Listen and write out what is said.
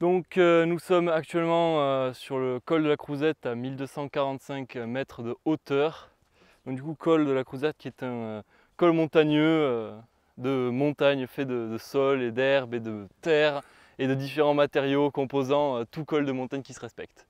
Donc euh, nous sommes actuellement euh, sur le col de la crousette à 1245 mètres de hauteur. Donc du coup col de la crousette qui est un euh, col montagneux de montagne fait de sol et d'herbe et de terre et de différents matériaux composant tout col de montagne qui se respecte.